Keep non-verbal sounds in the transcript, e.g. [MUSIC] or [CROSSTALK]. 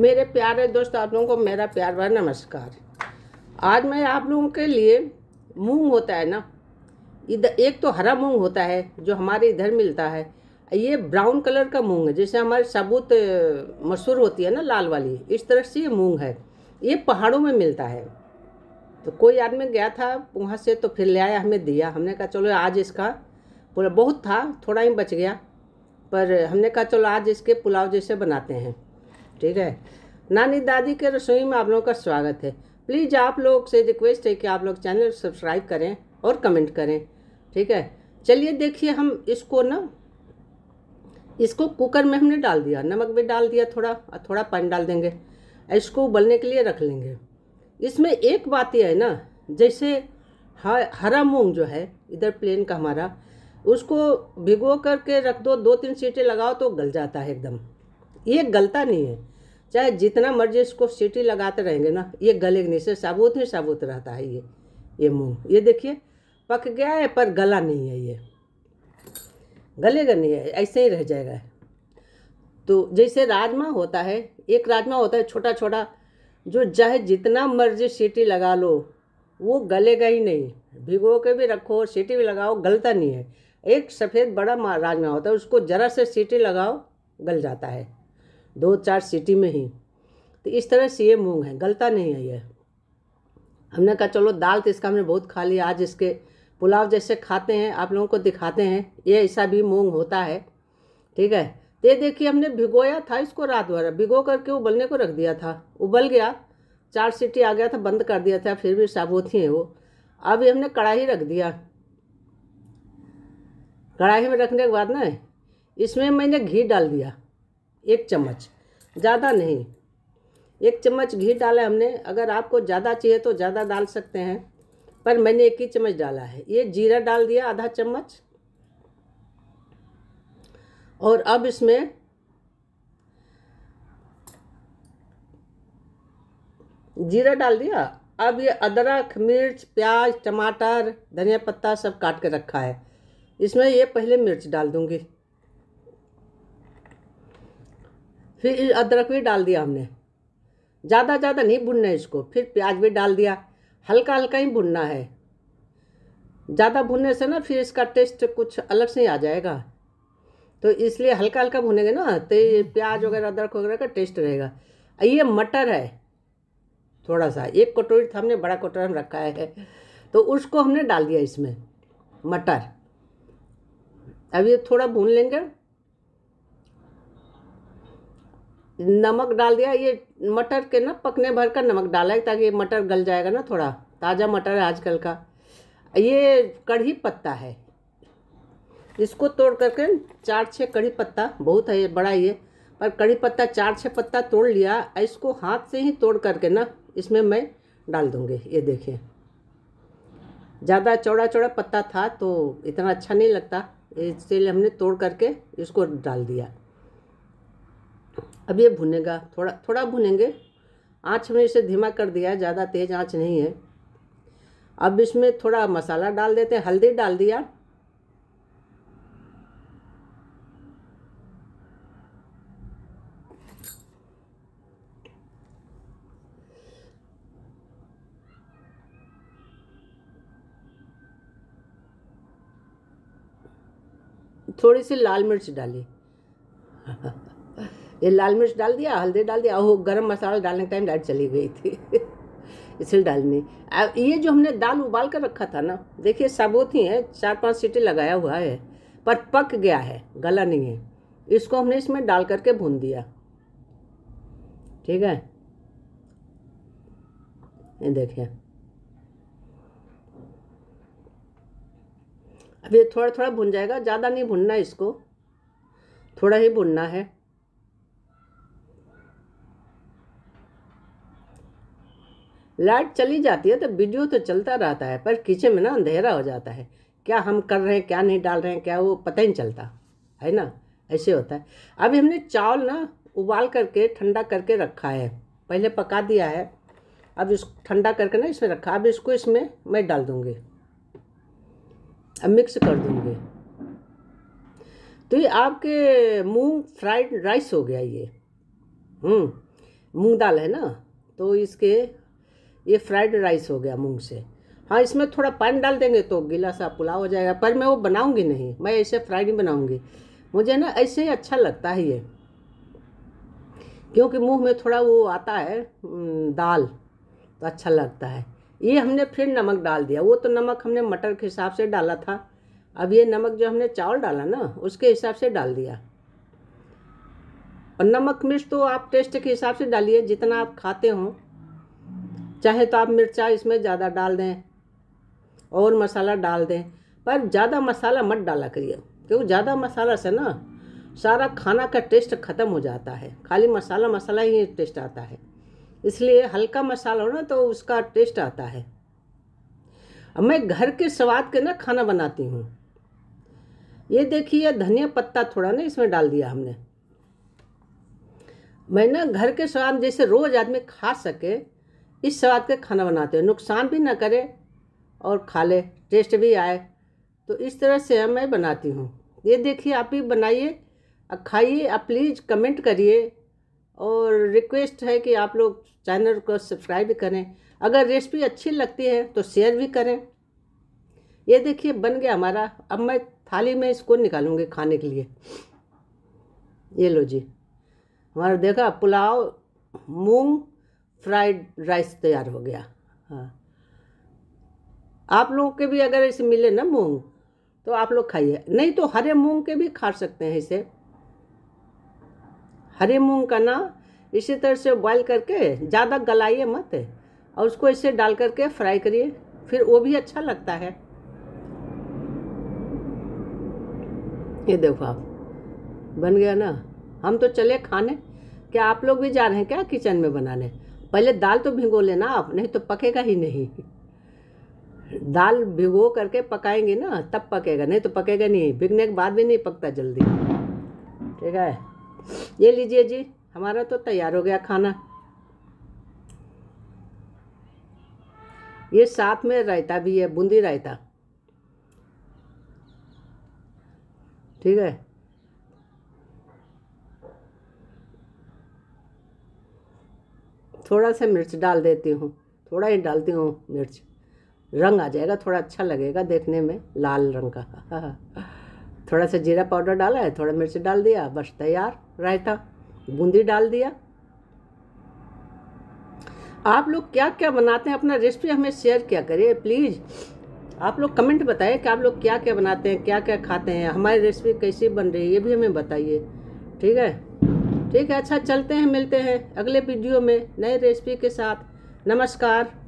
मेरे प्यारे दोस्त आप लोगों को मेरा प्यार भर नमस्कार आज मैं आप लोगों के लिए मूंग होता है ना इधर एक तो हरा मूंग होता है जो हमारे इधर मिलता है ये ब्राउन कलर का मूंग है जैसे हमारे साबुत मसूर होती है ना लाल वाली इस तरह से ये मूंग है ये पहाड़ों में मिलता है तो कोई आदमी गया था वहाँ से तो फिर ले आया हमें दिया हमने कहा चलो आज इसका पूरा बहुत था थोड़ा ही बच गया पर हमने कहा चलो आज इसके पुलाव जैसे बनाते हैं ठीक है नानी दादी के रसोई में आप लोगों का स्वागत है प्लीज़ आप लोग से रिक्वेस्ट है कि आप लोग चैनल सब्सक्राइब करें और कमेंट करें ठीक है चलिए देखिए हम इसको ना इसको कुकर में हमने डाल दिया नमक भी डाल दिया थोड़ा और थोड़ा पानी डाल देंगे इसको उबलने के लिए रख लेंगे इसमें एक बात यह है ना जैसे हरा मूंग जो है इधर प्लेन का हमारा उसको भिगो करके रख दो दो तीन सीटें लगाओ तो गल जाता है एकदम ये गलता नहीं है चाहे जितना मर्जी इसको सीटी लगाते रहेंगे ना ये गले के नीचे साबुत ही साबुत रहता है ये ये मुंह ये देखिए पक गया है पर गला नहीं है ये गलेगा नहीं है ऐसे ही रह जाएगा तो जैसे राजमा होता है एक राजमा होता है छोटा छोटा जो चाहे जितना मर्जी सीटी लगा लो वो गलेगा ही नहीं भिगो के भी रखो सीटी भी लगाओ गलता नहीं है एक सफ़ेद बड़ा राजमा होता है उसको ज़रा से सीटी लगाओ गल जाता है दो चार सिटी में ही तो इस तरह से ये मूँग है गलता नहीं है ये हमने कहा चलो दाल तो इसका हमने बहुत खा लिया आज इसके पुलाव जैसे खाते हैं आप लोगों को दिखाते हैं ये ऐसा भी मूँग होता है ठीक है तो ये देखिए हमने भिगोया था इसको रात भर भिगो करके उबलने को रख दिया था उबल गया चार सीटी आ गया था बंद कर दिया था फिर भी साबुत ही वो अभी हमने कढ़ाई रख दिया कढ़ाई में रखने के बाद ना इसमें मैंने घी डाल दिया एक चम्मच ज़्यादा नहीं एक चम्मच घी डाला हमने अगर आपको ज़्यादा चाहिए तो ज़्यादा डाल सकते हैं पर मैंने एक ही चम्मच डाला है ये जीरा डाल दिया आधा चम्मच और अब इसमें जीरा डाल दिया अब ये अदरक मिर्च प्याज टमाटर धनिया पत्ता सब काट के रखा है इसमें ये पहले मिर्च डाल दूंगी फिर अदरक भी डाल दिया हमने ज़्यादा ज़्यादा नहीं भुनना है इसको फिर प्याज भी डाल दिया हल्का हल्का ही भुनना है ज़्यादा भुनने से ना फिर इसका टेस्ट कुछ अलग से ही आ जाएगा तो इसलिए हल्का हल्का भुनेंगे ना तो प्याज वगैरह अदरक वगैरह का टेस्ट रहेगा ये मटर है थोड़ा सा एक कटोरी था तो हमने बड़ा कटोरा हम रखा है तो उसको हमने डाल दिया इसमें मटर अब ये थोड़ा भून लेंगे नमक डाल दिया ये मटर के ना पकने भर का नमक डाला है ताकि मटर गल जाएगा ना थोड़ा ताज़ा मटर है आजकल का ये कढ़ी पत्ता है इसको तोड़ करके चार छः कढ़ी पत्ता बहुत है ये बड़ा ये पर कढ़ी पत्ता चार छः पत्ता तोड़ लिया इसको हाथ से ही तोड़ करके ना इसमें मैं डाल दूँगी ये देखिए ज़्यादा चौड़ा चौड़ा पत्ता था तो इतना अच्छा नहीं लगता इसलिए हमने तोड़ करके इसको डाल दिया अब ये भुनेगा थोड़ा थोड़ा भुनेंगे आँच हमने इसे धीमा कर दिया ज़्यादा तेज़ आँच नहीं है अब इसमें थोड़ा मसाला डाल देते हैं हल्दी डाल दिया थोड़ी सी लाल मिर्च डाली ये लाल मिर्च डाल दिया हल्दी डाल दिया वो गरम मसाला डालने के टाइम लाइट चली गई थी [LAUGHS] इसलिए डालनी ये जो हमने दाल उबाल कर रखा था ना देखिए साबुत ही है चार पांच सीटी लगाया हुआ है पर पक गया है गला नहीं है इसको हमने इसमें डाल करके भून दिया ठीक है ये देखिए अब ये थोड़ा थोड़ा भुन जाएगा ज़्यादा नहीं भुनना इसको थोड़ा ही भुनना है लाइट चली जाती है तो वीडियो तो चलता रहता है पर किचन में ना अंधेरा हो जाता है क्या हम कर रहे हैं क्या नहीं डाल रहे हैं क्या वो पता ही नहीं चलता है ना ऐसे होता है अभी हमने चावल ना उबाल करके ठंडा करके रखा है पहले पका दिया है अब इस ठंडा करके ना इसमें रखा अब इसको इसमें मैं डाल दूँगी अब मिक्स कर दूँगी तो ये आपके मूंग फ्राइड राइस हो गया ये हम्म, मूंग दाल है ना तो इसके ये फ्राइड राइस हो गया मूंग से हाँ इसमें थोड़ा पानी डाल देंगे तो गीला सा पुलाव हो जाएगा पर मैं वो बनाऊँगी नहीं मैं ऐसे फ्राइड नहीं बनाऊँगी मुझे ना ऐसे ही अच्छा लगता है ये क्योंकि मुंह में थोड़ा वो आता है दाल तो अच्छा लगता है ये हमने फिर नमक डाल दिया वो तो नमक हमने मटर के हिसाब से डाला था अब ये नमक जो हमने चावल डाला ना उसके हिसाब से डाल दिया और नमक मिर्च तो आप टेस्ट के हिसाब से डालिए जितना आप खाते हो चाहे तो आप मिर्चा इसमें ज़्यादा डाल दें और मसाला डाल दें पर ज़्यादा मसाला मत डाला करिए क्योंकि ज़्यादा मसाला से ना सारा खाना का टेस्ट ख़त्म हो जाता है खाली मसाला मसाला ही टेस्ट आता है इसलिए हल्का मसाला हो ना तो उसका टेस्ट आता है अब मैं घर के स्वाद के ना खाना बनाती हूँ ये देखिए धनिया पत्ता थोड़ा ना इसमें डाल दिया हमने मैं ना घर के स्वाद जैसे रोज़ आदमी खा सके इस स्वाद का खाना बनाते हैं नुकसान भी ना करे और खा ले टेस्ट भी आए तो इस तरह से मैं बनाती हूँ ये देखिए आप भी बनाइए खाइए आप प्लीज़ कमेंट करिए और रिक्वेस्ट है कि आप लोग चैनल को सब्सक्राइब भी करें अगर रेसिपी अच्छी लगती है तो शेयर भी करें ये देखिए बन गया हमारा अब मैं थाली में इसको निकालूंगी खाने के लिए ये लो जी हमारा देखा पुलाव मूंग फ्राइड राइस तैयार हो गया हाँ आप लोगों के भी अगर इसे मिले ना मूंग तो आप लोग खाइए नहीं तो हरे मूंग के भी खा सकते हैं इसे हरे मूंग का ना इसी तरह से बॉईल करके ज़्यादा गलाइए मत और उसको इसे डाल करके फ्राई करिए फिर वो भी अच्छा लगता है ये देखो आप बन गया ना हम तो चले खाने क्या आप लोग भी जा रहे हैं क्या किचन में बनाने पहले दाल तो भिगो लेना आप नहीं तो पकेगा ही नहीं दाल भिगो करके पकाएंगे ना तब पकेगा नहीं तो पकेगा नहीं भिगने के बाद भी नहीं पकता जल्दी ठीक है ये लीजिए जी हमारा तो तैयार हो गया खाना ये साथ में रायता भी है बूंदी रायता ठीक है थोड़ा सा मिर्च डाल देती हूँ थोड़ा ही डालती हूँ मिर्च रंग आ जाएगा थोड़ा अच्छा लगेगा देखने में लाल रंग का [LAUGHS] थोड़ा सा जीरा पाउडर डाला है थोड़ा मिर्च डाल दिया बस तैयार रायता बूंदी डाल दिया आप लोग क्या क्या बनाते हैं अपना रेसिपी हमें शेयर किया करिए प्लीज़ आप लोग कमेंट बताइए कि आप लोग क्या क्या बनाते हैं क्या क्या खाते हैं हमारी रेसिपी कैसी बन रही है ये भी हमें बताइए ठीक है ठीक है अच्छा चलते हैं मिलते हैं अगले वीडियो में नई रेसिपी के साथ नमस्कार